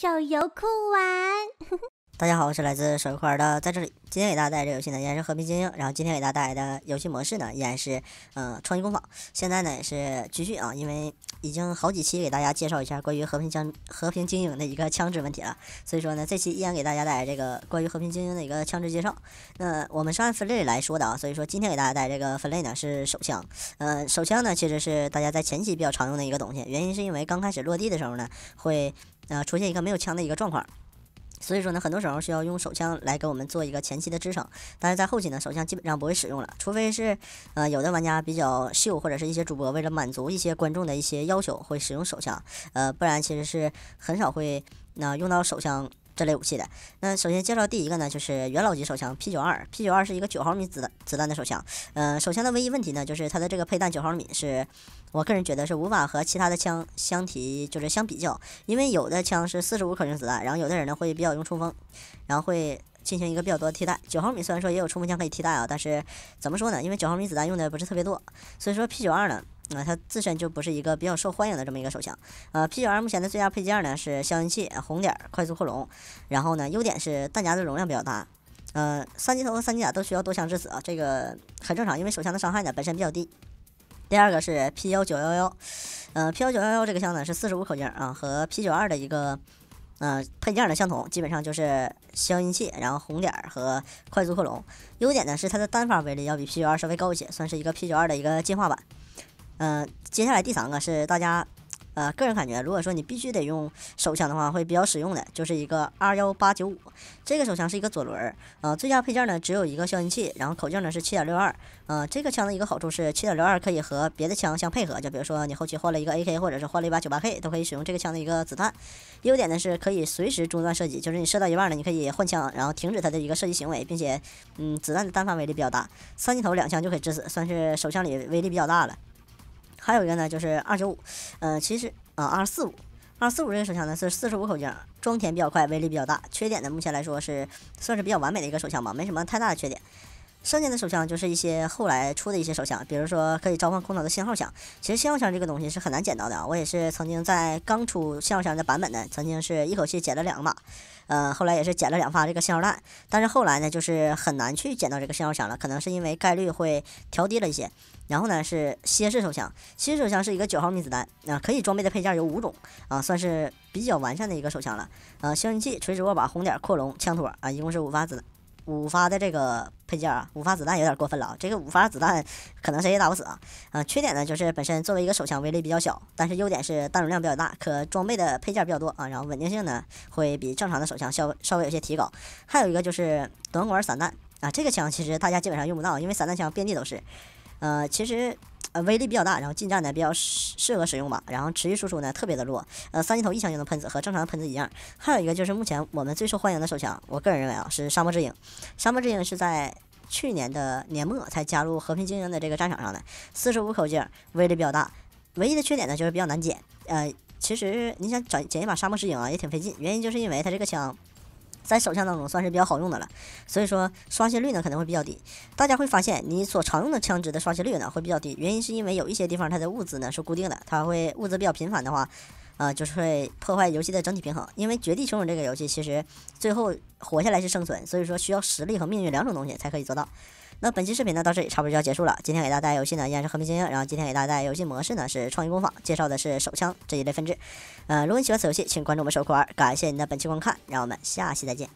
手游酷玩，大家好，我是来自手游酷玩的，在这里，今天给大家带来的游戏呢依然是《和平精英》，然后今天给大家带来的游戏模式呢依然是，嗯，创意工坊。现在呢也是继续啊，因为。已经好几期给大家介绍一下关于和平枪、和平精英的一个枪支问题了，所以说呢，这期依然给大家带来这个关于和平精英的一个枪支介绍。那我们是按分类来说的啊，所以说今天给大家带这个分类呢是手枪。呃，手枪呢其实是大家在前期比较常用的一个东西，原因是因为刚开始落地的时候呢会呃出现一个没有枪的一个状况。所以说呢，很多时候需要用手枪来给我们做一个前期的支撑，但是在后期呢，手枪基本上不会使用了，除非是呃有的玩家比较秀，或者是一些主播为了满足一些观众的一些要求会使用手枪，呃，不然其实是很少会那用到手枪。这类武器的，那首先介绍第一个呢，就是元老级手枪 P 九二，P 九二是一个九毫米子子弹的手枪。嗯，手枪的唯一问题呢，就是它的这个配弹九毫米，是我个人觉得是无法和其他的枪相提，就是相比较，因为有的枪是四十五口径子弹，然后有的人呢会比较用冲锋，然后会进行一个比较多的替代。九毫米虽然说也有冲锋枪可以替代啊，但是怎么说呢？因为九毫米子弹用的不是特别多，所以说 P 九二呢。那它自身就不是一个比较受欢迎的这么一个手枪。呃，P 九二目前的最佳配件呢是消音器、红点、快速扩容。然后呢，优点是弹夹的容量比较大。呃，三级头和三级甲都需要多枪致死啊，这个很正常，因为手枪的伤害呢本身比较低。第二个是 P 幺九幺幺，呃，P 幺九幺幺这个枪呢是四十五口径啊，和 P 九二的一个呃配件呢相同，基本上就是消音器，然后红点和快速扩容。优点呢是它的单发威力要比 P 九二稍微高一些，算是一个 P 九二的一个进化版。嗯，接下来第三个是大家，呃，个人感觉，如果说你必须得用手枪的话，会比较实用的，就是一个二幺八九五这个手枪是一个左轮儿最佳配件呢只有一个消音器，然后口径呢是七点六二呃，这个枪的一个好处是七点六二可以和别的枪相配合，就比如说你后期换了一个 AK，或者是换了一把九八 K，都可以使用这个枪的一个子弹。优点呢是可以随时中断射击，就是你射到一半呢，你可以换枪，然后停止它的一个射击行为，并且嗯，子弹的单发威力比较大，三级头两枪就可以致死，算是手枪里威力比较大了。还有一个呢，就是二九五，呃，其实啊，二四五、二四五这个手枪呢，是四十五口径，装填比较快，威力比较大。缺点呢，目前来说是算是比较完美的一个手枪吧，没什么太大的缺点。剩下的手枪就是一些后来出的一些手枪，比如说可以召唤空岛的信号枪。其实信号枪这个东西是很难捡到的啊，我也是曾经在刚出信号枪的版本呢，曾经是一口气捡了两个呃，后来也是捡了两发这个信号弹。但是后来呢，就是很难去捡到这个信号枪了，可能是因为概率会调低了一些。然后呢，是蝎式手枪，蝎式手枪是一个九毫米子弹，啊，可以装备的配件有五种，啊，算是比较完善的一个手枪了。呃，消音器、垂直握把、红点、扩容、枪托，啊，一共是五发子弹。五发的这个配件啊，五发子弹有点过分了啊。这个五发子弹可能谁也打不死啊。嗯，缺点呢就是本身作为一个手枪威力比较小，但是优点是弹容量比较大，可装备的配件比较多啊。然后稳定性呢会比正常的手枪稍稍微有些提高。还有一个就是短管散弹啊，这个枪其实大家基本上用不到，因为散弹枪遍地都是。呃，其实。呃，威力比较大，然后近战呢比较适适合使用吧。然后持续输出呢特别的弱，呃，三级头一枪就能喷子和正常的喷子一样。还有一个就是目前我们最受欢迎的手枪，我个人认为啊是沙漠之鹰，沙漠之鹰是在去年的年末才加入和平精英的这个战场上的，四十五口径，威力比较大，唯一的缺点呢就是比较难捡。呃，其实你想找捡一把沙漠之鹰啊也挺费劲，原因就是因为它这个枪。在手枪当中算是比较好用的了，所以说刷新率呢可能会比较低。大家会发现你所常用的枪支的刷新率呢会比较低，原因是因为有一些地方它的物资呢是固定的，它会物资比较频繁的话，啊就是会破坏游戏的整体平衡。因为《绝地求生》这个游戏其实最后活下来是生存，所以说需要实力和命运两种东西才可以做到。那本期视频呢，到这里差不多就要结束了。今天给大家带游戏呢，依然是《和平精英》，然后今天给大家带游戏模式呢是创意工坊，介绍的是手枪这一类分支。呃，如果你喜欢此游戏，请关注我们、手酷玩。感谢您的本期观看，让我们下期再见。